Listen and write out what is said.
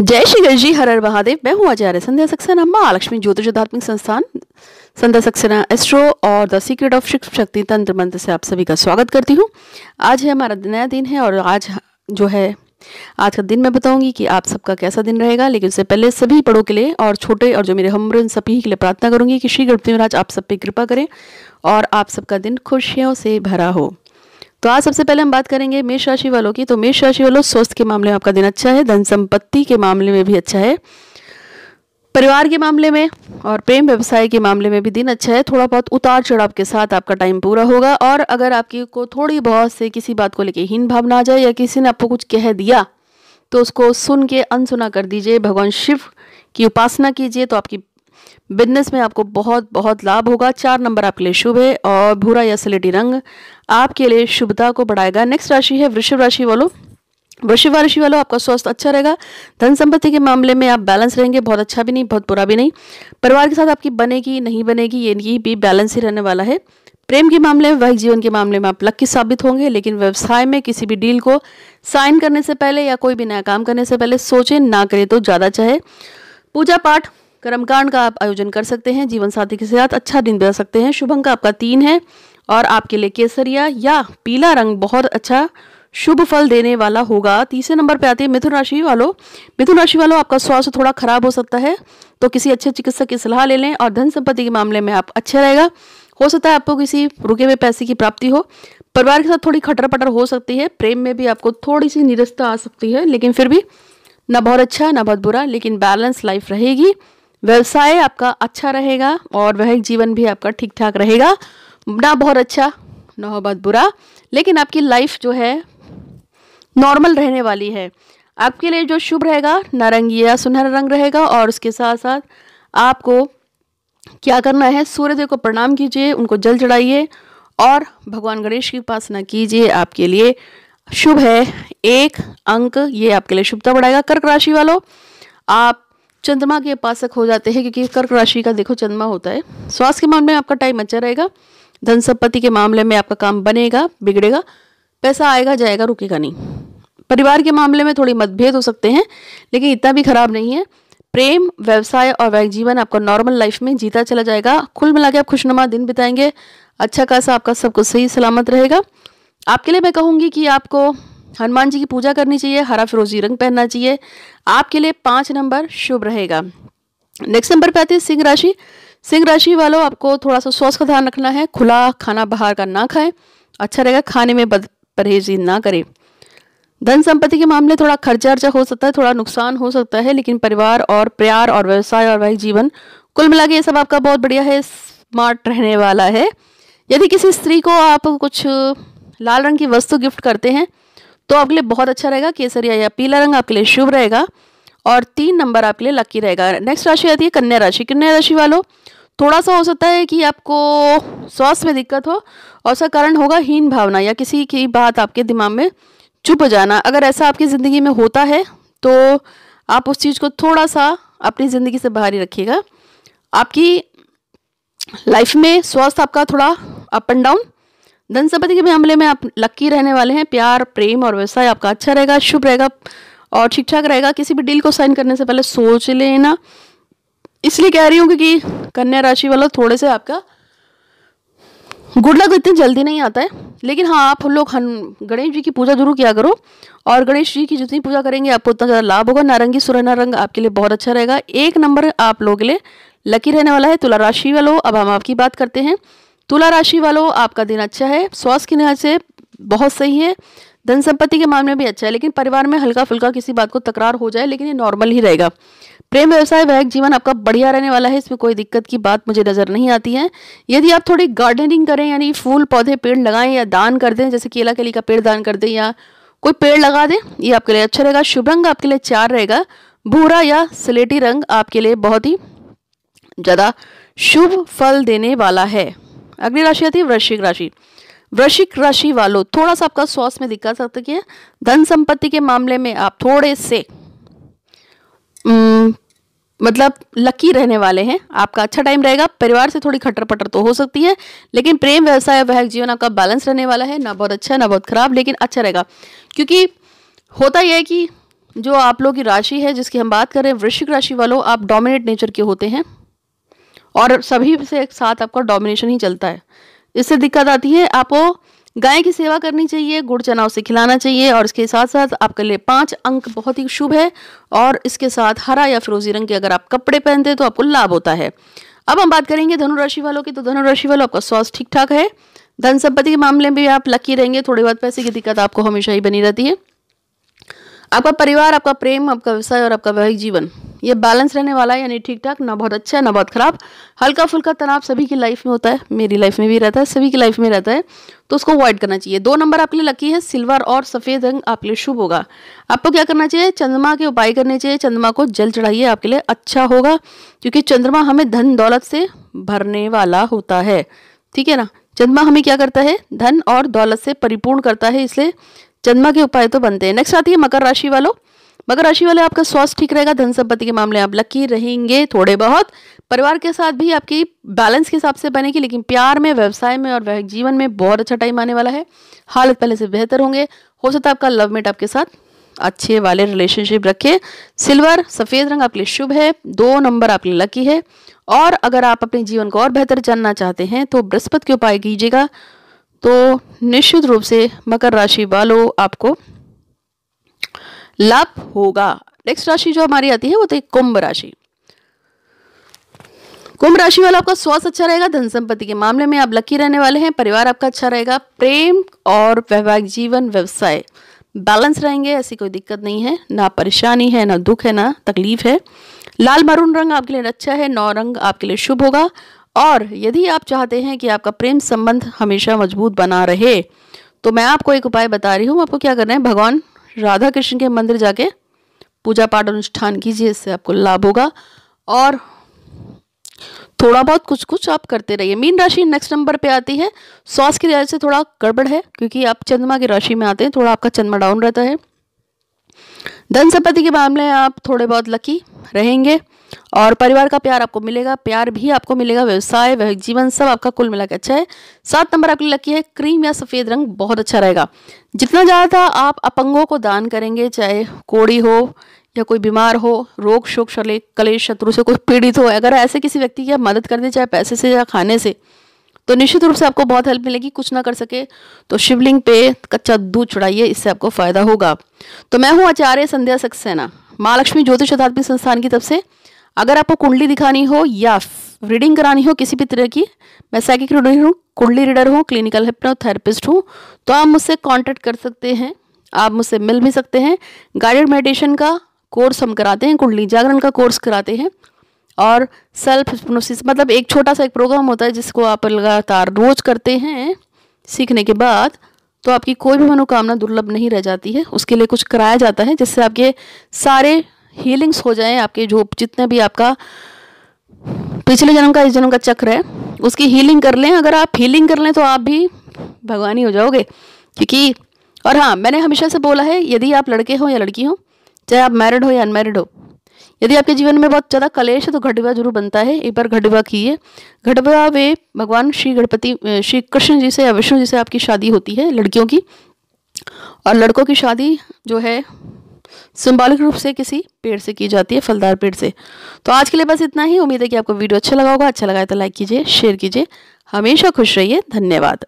जय श्री गणेश जी हर हर महादेव मैं हूँ आचार्य संध्या सक्सेना महालक्ष्मी ज्योतिष आध्यात्मिक संस्थान संध्या सक्सेना एस्ट्रो और the secret of Shakti tantra मंत्र से आप सभी का स्वागत करती हूँ आज है हमारा नया दिन है और आज जो है आज का दिन मैं बताऊंगी कि आप सबका कैसा दिन रहेगा लेकिन उससे पहले सभी बड़ों के लिए और छोटे और जो मेरे हमर उन सभी के लिए प्रार्थना करूंगी कि श्री गणपति महाराज आप सब पे कृपा करें और आप सबका दिन खुशियों से भरा हो तो आज सबसे पहले हम बात करेंगे मेष राशि वालों की तो मेष राशि वालों स्वास्थ्य के मामले में आपका दिन अच्छा है धन संपत्ति के मामले में भी अच्छा है परिवार के मामले में और प्रेम व्यवसाय के मामले में भी दिन अच्छा है थोड़ा बहुत उतार चढ़ाव के साथ आपका टाइम पूरा होगा और अगर आपकी को थोड़ी बहुत से किसी बात को लेकर हीन भावना आ जाए या किसी ने आपको कुछ कह दिया तो उसको सुन के अनसुना कर दीजिए भगवान शिव की उपासना कीजिए तो आपकी बिजनेस में आपको बहुत बहुत लाभ होगा चार नंबर आपके लिए शुभ है और भूरा या सलेटी रंग आपके लिए शुभता को बढ़ाएगा नेक्स्ट राशि है वृषभ राशि वालों वृषभ राशि वालों आपका स्वास्थ्य अच्छा रहेगा धन संपत्ति के मामले में आप बैलेंस रहेंगे बहुत अच्छा भी नहीं बहुत बुरा भी नहीं परिवार के साथ आपकी बनेगी नहीं बनेगी ये नहीं भी बैलेंस ही रहने वाला है प्रेम के मामले में वैवाहिक जीवन के मामले में आप लक्की साबित होंगे लेकिन व्यवसाय में किसी भी डील को साइन करने से पहले या कोई भी नया काम करने से पहले सोचें ना करें तो ज़्यादा चाहे पूजा पाठ कर्मकांड का आप आयोजन कर सकते हैं जीवन साथी के साथ अच्छा दिन बिता सकते हैं शुभंग का आपका तीन है और आपके लिए केसरिया या पीला रंग बहुत अच्छा शुभ फल देने वाला होगा तीसरे नंबर पे आते हैं मिथुन राशि वालों मिथुन राशि वालों आपका स्वास्थ्य थोड़ा खराब हो सकता है तो किसी अच्छे चिकित्सक की सलाह ले लें और धन संपत्ति के मामले में आप अच्छा रहेगा हो सकता है आपको किसी रुके हुए पैसे की प्राप्ति हो परिवार के साथ थोड़ी खटर पटर हो सकती है प्रेम में भी आपको थोड़ी सी निरस्ता आ सकती है लेकिन फिर भी ना बहुत अच्छा ना बहुत बुरा लेकिन बैलेंस लाइफ रहेगी व्यवसाय आपका अच्छा रहेगा और वह जीवन भी आपका ठीक ठाक रहेगा ना बहुत अच्छा ना हो बहुत बुरा लेकिन आपकी लाइफ जो है नॉर्मल रहने वाली है आपके लिए जो शुभ रहेगा नारंगी या सुनहरा रंग रहेगा और उसके साथ साथ आपको क्या करना है सूर्यदेव को प्रणाम कीजिए उनको जल चढ़ाइए और भगवान गणेश की उपासना कीजिए आपके लिए शुभ है एक अंक ये आपके लिए शुभता तो बढ़ाएगा कर्क राशि वालों आप चंद्रमा के उपासक हो जाते हैं क्योंकि कर्क राशि का देखो चंद्रमा होता है स्वास्थ्य के मामले में आपका टाइम अच्छा रहेगा धन संपत्ति के मामले में आपका काम बनेगा बिगड़ेगा पैसा आएगा जाएगा रुकेगा नहीं परिवार के मामले में थोड़ी मतभेद हो सकते हैं लेकिन इतना भी खराब नहीं है प्रेम व्यवसाय और वैक जीवन आपका नॉर्मल लाइफ में जीता चला जाएगा कुल मिला के आप खुशनुमा दिन बिताएंगे अच्छा खासा आपका सब कुछ सही सलामत रहेगा आपके लिए मैं कहूँगी कि आपको हनुमान जी की पूजा करनी चाहिए हरा फिरोजी रंग पहनना चाहिए आपके लिए पाँच नंबर शुभ रहेगा नेक्स्ट नंबर पे आती है सिंह राशि सिंह राशि वालों आपको थोड़ा सा स्वास्थ्य का ध्यान रखना है खुला खाना बाहर का ना खाएं अच्छा रहेगा खाने में परहेजी ना करें धन संपत्ति के मामले थोड़ा खर्चा अर्चा हो सकता है थोड़ा नुकसान हो सकता है लेकिन परिवार और प्यार और व्यवसाय और वही जीवन कुल मिला ये सब आपका बहुत बढ़िया है स्मार्ट रहने वाला है यदि किसी स्त्री को आप कुछ लाल रंग की वस्तु गिफ्ट करते हैं तो आपके लिए बहुत अच्छा रहेगा केसरिया या पीला रंग आपके लिए शुभ रहेगा और तीन नंबर आपके लिए लकी रहेगा नेक्स्ट राशि आती है कन्या राशि कन्या राशि वालों थोड़ा सा हो सकता है कि आपको स्वास्थ्य में दिक्कत हो और उसका कारण होगा हीन भावना या किसी की बात आपके दिमाग में चुप जाना अगर ऐसा आपकी ज़िंदगी में होता है तो आप उस चीज़ को थोड़ा सा अपनी ज़िंदगी से बाहर ही रखिएगा आपकी लाइफ में स्वास्थ्य आपका थोड़ा अप एंड डाउन धन संपत्ति के मामले में आप लक्की रहने वाले हैं प्यार प्रेम और व्यवसाय आपका अच्छा रहेगा शुभ रहेगा और ठीक ठाक रहेगा किसी भी डील को साइन करने से पहले सोच लेना इसलिए कह रही हूँ क्योंकि कन्या राशि वाला थोड़े से आपका गुड लक इतनी जल्दी नहीं आता है लेकिन हाँ आप लोग हन गणेश जी की पूजा जरूर किया करो और गणेश जी की जितनी पूजा करेंगे आपको उतना ज़्यादा लाभ होगा नारंगी सुरना रंग आपके लिए बहुत अच्छा रहेगा एक नंबर आप लोगों के लिए लकी रहने वाला है तुला राशि वालों अब हम आपकी बात करते हैं तुला राशि वालों आपका दिन अच्छा है स्वास्थ्य की लिहाज से बहुत सही है धन संपत्ति के मामले में भी अच्छा है लेकिन परिवार में हल्का फुल्का किसी बात को तकरार हो जाए लेकिन ये नॉर्मल ही रहेगा प्रेम व्यवसाय वैक जीवन आपका बढ़िया रहने वाला है इसमें कोई दिक्कत की बात मुझे नजर नहीं आती है यदि आप थोड़ी गार्डनिंग करें यानी फूल पौधे पेड़ लगाएं या दान कर दें जैसे केला केली का पेड़ दान कर दें या कोई पेड़ लगा दें ये आपके लिए अच्छा रहेगा शुभ रंग आपके लिए चार रहेगा भूरा या स्लेटी रंग आपके लिए बहुत ही ज़्यादा शुभ फल देने वाला है अगली राशि आती है वृश्चिक राशि वृश्चिक राशि वालों थोड़ा सा आपका स्वास्थ्य में दिक्कत सकती है धन संपत्ति के मामले में आप थोड़े से मतलब लकी रहने वाले हैं आपका अच्छा टाइम रहेगा परिवार से थोड़ी खटर पटर तो हो सकती है लेकिन प्रेम व्यवसाय वह जीवन आपका बैलेंस रहने वाला है ना बहुत अच्छा ना बहुत खराब लेकिन अच्छा रहेगा क्योंकि होता यह है कि जो आप लोग की राशि है जिसकी हम बात करें वृश्चिक राशि वालों आप डोमिनेट नेचर के होते हैं और सभी से एक साथ आपका डोमिनेशन ही चलता है इससे दिक्कत आती है आपको गाय की सेवा करनी चाहिए गुड़ चना उसे खिलाना चाहिए और इसके साथ साथ आपके लिए पांच अंक बहुत ही शुभ है और इसके साथ हरा या फिरोजी रंग के अगर आप कपड़े पहनते हैं तो आपको लाभ होता है अब हम बात करेंगे धनुराशि वालों की तो धनुराशि वालों आपका स्वास्थ्य ठीक ठाक है धन संपत्ति के मामले में भी आप लकी रहेंगे थोड़ी बहुत पैसे की दिक्कत आपको हमेशा ही बनी रहती है आपका परिवार आपका प्रेम आपका व्यवसाय और आपका वैवाहिक जीवन ये बैलेंस रहने वाला है यानी ठीक ठाक ना बहुत अच्छा ना बहुत ख़राब हल्का फुल्का तनाव सभी की लाइफ में होता है मेरी लाइफ में भी रहता है सभी की लाइफ में रहता है तो उसको अवॉइड करना चाहिए दो नंबर आपके लिए लकी है सिल्वर और सफ़ेद रंग आपके लिए शुभ होगा आपको क्या करना चाहिए चंद्रमा के उपाय करने चाहिए चंद्रमा को जल चढ़ाइए आपके लिए अच्छा होगा क्योंकि चंद्रमा हमें धन दौलत से भरने वाला होता है ठीक है ना चंद्रमा हमें क्या करता है धन और दौलत से परिपूर्ण करता है इसलिए चंद्रमा के उपाय तो बनते हैं नेक्स्ट आती है मकर राशि वालों मकर राशि वाले आपका स्वास्थ्य ठीक रहेगा धन संपत्ति के मामले आप लकी रहेंगे थोड़े बहुत परिवार के साथ भी आपकी बैलेंस के हिसाब से बनेगी लेकिन प्यार में व्यवसाय में और वह जीवन में बहुत अच्छा टाइम आने वाला है हालत पहले से बेहतर होंगे हो सकता है आपका लवमेट आपके साथ अच्छे वाले रिलेशनशिप रखे सिल्वर सफ़ेद रंग आपके लिए शुभ है दो नंबर आपके लिए लकी है और अगर आप अपने जीवन को और बेहतर जानना चाहते हैं तो बृहस्पति के उपाय कीजिएगा तो निश्चित रूप से मकर राशि वालों आपको लाभ होगा नेक्स्ट राशि जो हमारी आती है वो तो कुंभ राशि कुंभ राशि वाला आपका स्वास्थ्य अच्छा रहेगा धन संपत्ति के मामले में आप लकी रहने वाले हैं परिवार आपका अच्छा रहेगा प्रेम और वैवाहिक जीवन व्यवसाय बैलेंस रहेंगे ऐसी कोई दिक्कत नहीं है ना परेशानी है ना दुख है ना तकलीफ है लाल मरून रंग आपके लिए अच्छा है नौ रंग आपके लिए शुभ होगा और यदि आप चाहते हैं कि आपका प्रेम संबंध हमेशा मजबूत बना रहे तो मैं आपको एक उपाय बता रही हूँ आपको क्या करना है भगवान राधा कृष्ण के मंदिर जाके पूजा पाठ अनुष्ठान कीजिए इससे आपको लाभ होगा और थोड़ा बहुत कुछ कुछ आप करते रहिए मीन राशि नेक्स्ट नंबर पे आती है स्वास्थ्य की राशि से थोड़ा गड़बड़ है क्योंकि आप चंद्रमा की राशि में आते हैं थोड़ा आपका चंद्रमा डाउन रहता है धन संपत्ति के मामले आप थोड़े बहुत लकी रहेंगे और परिवार का प्यार आपको मिलेगा प्यार भी आपको मिलेगा व्यवसाय वैवाहिक जीवन सब आपका कुल मिला के अच्छा है सात नंबर आपके लिए लकी है क्रीम या सफ़ेद रंग बहुत अच्छा रहेगा जितना ज़्यादा आप अपंगों को दान करेंगे चाहे कोड़ी हो या कोई बीमार हो रोग शोक शले कलेश शत्रु से कोई पीड़ित हो अगर ऐसे किसी व्यक्ति की आप मदद कर दें चाहे पैसे से या खाने से तो निश्चित रूप से आपको बहुत हेल्प मिलेगी कुछ ना कर सके तो शिवलिंग पे कच्चा दूध चढ़ाइए इससे आपको फ़ायदा होगा तो मैं हूँ आचार्य संध्या सक्सेना माँ लक्ष्मी ज्योतिष अध्यात्मिक संस्थान की तरफ से अगर आपको कुंडली दिखानी हो या रीडिंग करानी हो किसी भी तरह की मैं साइकिक रीडर हूँ कुंडली रीडर हूँ क्लिनिकल हिप्नोथेरेपिस्ट हूँ तो आप मुझसे कांटेक्ट कर सकते हैं आप मुझसे मिल भी सकते हैं गाइडेड मेडिटेशन का कोर्स हम कराते हैं कुंडली जागरण का कोर्स कराते हैं और सेल्फ हिप्नोसिस मतलब एक छोटा सा एक प्रोग्राम होता है जिसको आप लगातार रोज करते हैं सीखने के बाद तो आपकी कोई भी मनोकामना दुर्लभ नहीं रह जाती है उसके लिए कुछ कराया जाता है जिससे आपके सारे हीलिंग्स हो जाएं आपके जो जितने भी आपका पिछले जन्म का इस जन्म का चक्र है उसकी हीलिंग कर लें अगर आप हीलिंग कर लें तो आप भी भगवान ही हो जाओगे क्योंकि और हाँ मैंने हमेशा से बोला है यदि आप लड़के हो या लड़की हो चाहे आप मैरिड हो या अनमैरिड हो यदि आपके जीवन में बहुत ज़्यादा कलेश है तो घटवा जरूर बनता है एक बार घटवा की कीजिए घटवा वे भगवान श्री गणपति श्री कृष्ण जी से या विष्णु जी से आपकी शादी होती है लड़कियों की और लड़कों की शादी जो है सिंबॉलिक रूप से किसी पेड़ से की जाती है फलदार पेड़ से तो आज के लिए बस इतना ही उम्मीद है कि आपको वीडियो अच्छा लगा होगा अच्छा लगा है तो लाइक कीजिए शेयर कीजिए हमेशा खुश रहिए धन्यवाद